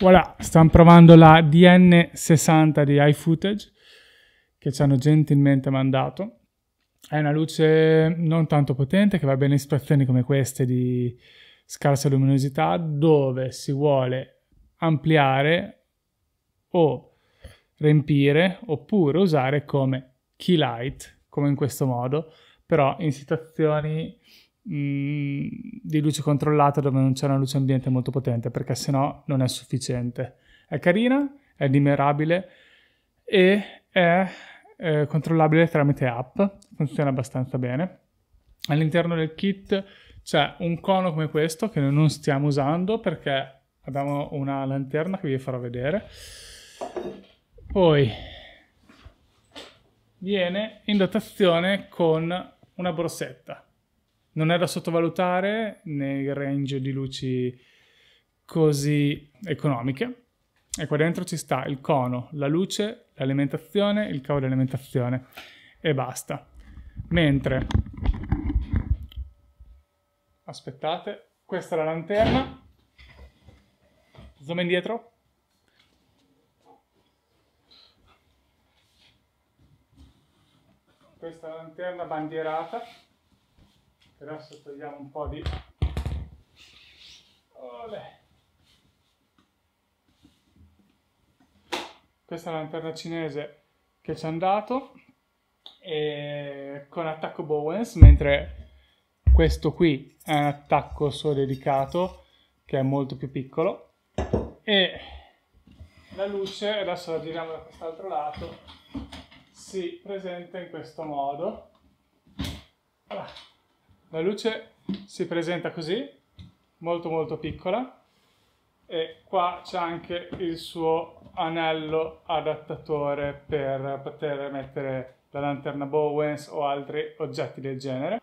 Voilà, stiamo provando la DN60 di iFootage che ci hanno gentilmente mandato. È una luce non tanto potente che va bene in situazioni come queste di scarsa luminosità dove si vuole ampliare o riempire oppure usare come key light, come in questo modo, però in situazioni Mm, di luce controllata dove non c'è una luce ambiente molto potente perché sennò non è sufficiente. È carina, è dimerabile e è eh, controllabile tramite app, funziona abbastanza bene. All'interno del kit c'è un cono come questo che noi non stiamo usando perché abbiamo una lanterna che vi farò vedere. Poi viene in dotazione con una borsetta non è da sottovalutare nei range di luci così economiche. E ecco, qua dentro ci sta il cono, la luce, l'alimentazione, il cavo di alimentazione e basta. Mentre, aspettate, questa è la lanterna, zoom indietro, questa è la lanterna bandierata adesso togliamo un po' di Olè. questa è la lanterna cinese che ci hanno dato e con attacco Bowens mentre questo qui è un attacco solo dedicato che è molto più piccolo e la luce adesso la giriamo da quest'altro lato si presenta in questo modo allora. La luce si presenta così, molto molto piccola, e qua c'è anche il suo anello adattatore per poter mettere la lanterna Bowens o altri oggetti del genere.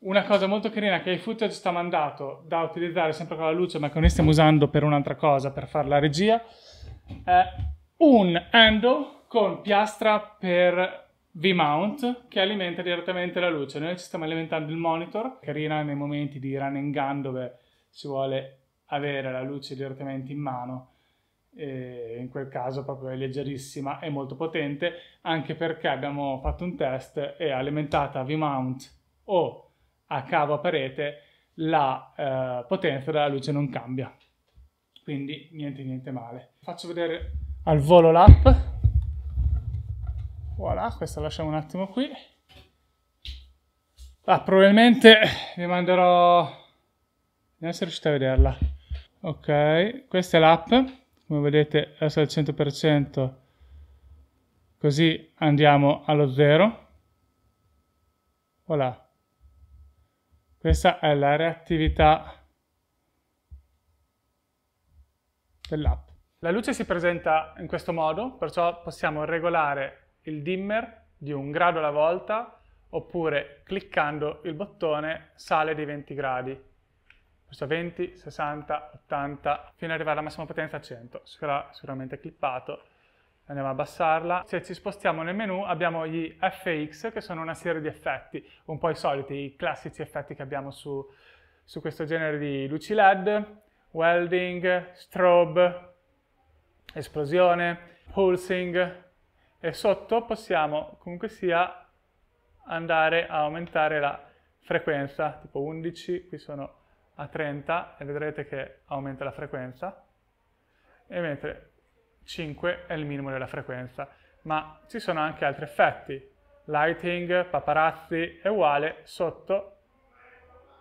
Una cosa molto carina che i footage sta mandato da utilizzare sempre con la luce ma che noi stiamo usando per un'altra cosa, per fare la regia, è un handle con piastra per V-mount che alimenta direttamente la luce. Noi ci stiamo alimentando il monitor, carina nei momenti di run and gun dove si vuole avere la luce direttamente in mano. E in quel caso proprio è leggerissima e molto potente, anche perché abbiamo fatto un test e alimentata a V-mount o a cavo a parete la eh, potenza della luce non cambia. Quindi niente niente male. Faccio vedere al volo l'app voilà questa lasciamo un attimo qui ah, probabilmente vi manderò non essere riuscito a vederla ok questa è l'app come vedete adesso è al 100% così andiamo allo zero. voilà questa è la reattività dell'app la luce si presenta in questo modo perciò possiamo regolare il dimmer di un grado alla volta oppure cliccando il bottone sale di 20 gradi. Questo 20, 60, 80 fino ad arrivare alla massima potenza 100. Sarà sicuramente clippato. Andiamo a abbassarla. Se ci spostiamo nel menu abbiamo gli FX che sono una serie di effetti, un po' i soliti, i classici effetti che abbiamo su, su questo genere di luci LED, welding, strobe, esplosione, pulsing, e sotto possiamo comunque sia andare a aumentare la frequenza, tipo 11, qui sono a 30 e vedrete che aumenta la frequenza, e mentre 5 è il minimo della frequenza. Ma ci sono anche altri effetti, lighting, paparazzi è uguale, sotto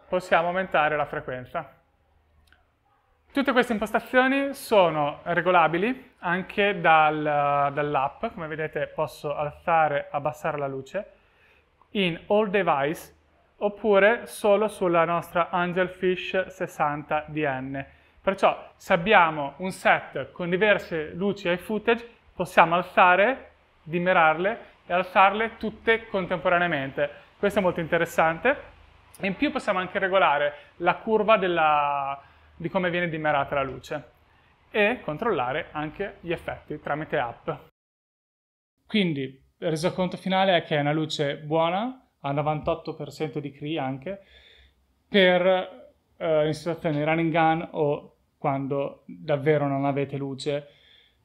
possiamo aumentare la frequenza. Tutte queste impostazioni sono regolabili anche dal, dall'app, come vedete posso alzare, e abbassare la luce, in All Device oppure solo sulla nostra Angelfish 60DN. Perciò se abbiamo un set con diverse luci e footage possiamo alzare, dimerarle e alzarle tutte contemporaneamente. Questo è molto interessante. In più possiamo anche regolare la curva della di come viene dimerata la luce e controllare anche gli effetti tramite app. Quindi il resoconto finale è che è una luce buona, a 98% di CRI anche, per eh, in situazioni running gun o quando davvero non avete luce,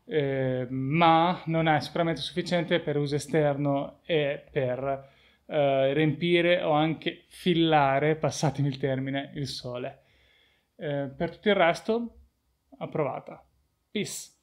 eh, ma non è sicuramente sufficiente per uso esterno e per eh, riempire o anche fillare, passatemi il termine, il sole. Eh, per tutto il resto, approvata. Peace.